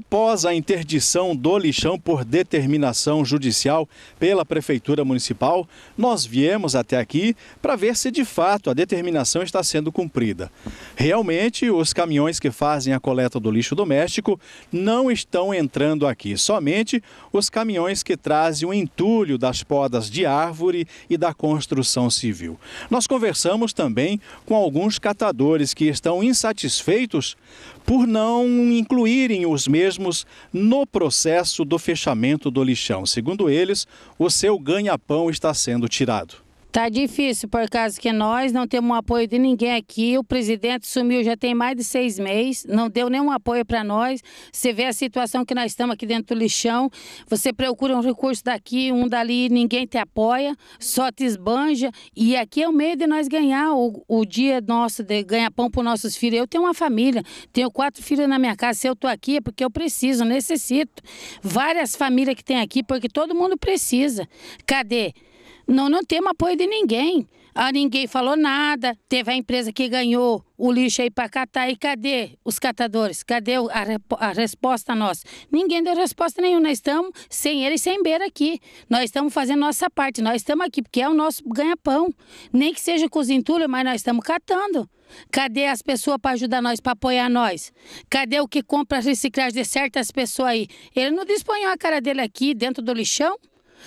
Após a interdição do lixão por determinação judicial pela Prefeitura Municipal, nós viemos até aqui para ver se de fato a determinação está sendo cumprida. Realmente, os caminhões que fazem a coleta do lixo doméstico não estão entrando aqui, somente os caminhões que trazem o entulho das podas de árvore e da construção civil. Nós conversamos também com alguns catadores que estão insatisfeitos por não incluírem os mesmos mesmos no processo do fechamento do lixão. Segundo eles, o seu ganha-pão está sendo tirado. Tá difícil, por causa que nós não temos apoio de ninguém aqui. O presidente sumiu já tem mais de seis meses, não deu nenhum apoio para nós. Você vê a situação que nós estamos aqui dentro do lixão. Você procura um recurso daqui, um dali, ninguém te apoia, só te esbanja. E aqui é o meio de nós ganhar o, o dia nosso, de ganhar pão para nossos filhos. Eu tenho uma família, tenho quatro filhos na minha casa. Se eu estou aqui é porque eu preciso, necessito. Várias famílias que tem aqui, porque todo mundo precisa. Cadê? Não, não temos apoio de ninguém. Ah, ninguém falou nada. Teve a empresa que ganhou o lixo aí para catar. E cadê os catadores? Cadê a, a resposta nossa? Ninguém deu resposta nenhuma. Nós estamos sem ele e sem beira aqui. Nós estamos fazendo nossa parte. Nós estamos aqui porque é o nosso ganha-pão. Nem que seja com os entulhos, mas nós estamos catando. Cadê as pessoas para ajudar nós, para apoiar nós? Cadê o que compra as reciclagens de certas pessoas aí? Ele não disponhou a cara dele aqui dentro do lixão?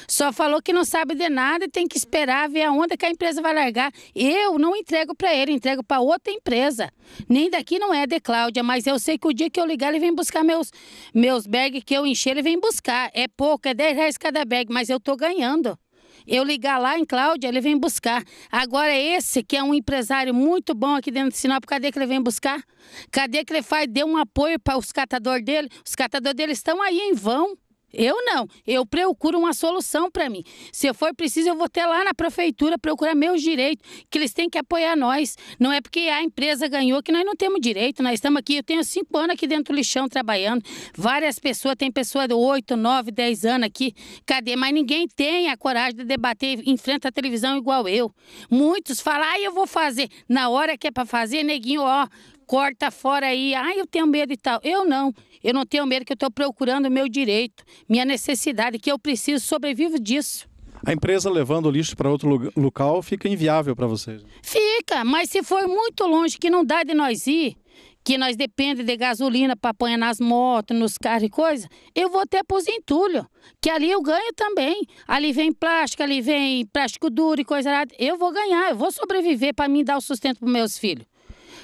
Só falou que não sabe de nada e tem que esperar ver aonde é que a empresa vai largar. Eu não entrego para ele, entrego para outra empresa. Nem daqui não é de Cláudia, mas eu sei que o dia que eu ligar ele vem buscar meus, meus bags que eu encher, ele vem buscar. É pouco, é 10 reais cada bag, mas eu tô ganhando. Eu ligar lá em Cláudia, ele vem buscar. Agora esse, que é um empresário muito bom aqui dentro de Sinop, cadê que ele vem buscar? Cadê que ele faz, deu um apoio para os catadores dele? Os catadores dele estão aí em vão. Eu não. Eu procuro uma solução para mim. Se for preciso, eu vou até lá na prefeitura procurar meus direitos, que eles têm que apoiar nós. Não é porque a empresa ganhou que nós não temos direito. Nós estamos aqui, eu tenho cinco anos aqui dentro do lixão trabalhando. Várias pessoas, tem pessoas de oito, nove, dez anos aqui. Cadê? Mas ninguém tem a coragem de debater em frente à televisão igual eu. Muitos falam, ah, eu vou fazer. Na hora que é para fazer, neguinho, ó, corta fora aí, ah, eu tenho medo e tal. Eu não, eu não tenho medo que eu estou procurando o meu direito, minha necessidade, que eu preciso, sobrevivo disso. A empresa levando o lixo para outro local fica inviável para vocês? Né? Fica, mas se for muito longe, que não dá de nós ir, que nós depende de gasolina para apanhar nas motos, nos carros e coisa, eu vou até para os entulhos, que ali eu ganho também. Ali vem plástico, ali vem plástico duro e coisa lá. Eu vou ganhar, eu vou sobreviver para mim dar o sustento para meus filhos.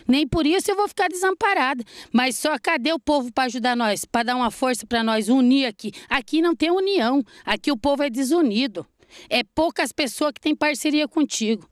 Nem por isso eu vou ficar desamparada. Mas só cadê o povo para ajudar nós, para dar uma força para nós unir aqui? Aqui não tem união, aqui o povo é desunido. É poucas pessoas que têm parceria contigo.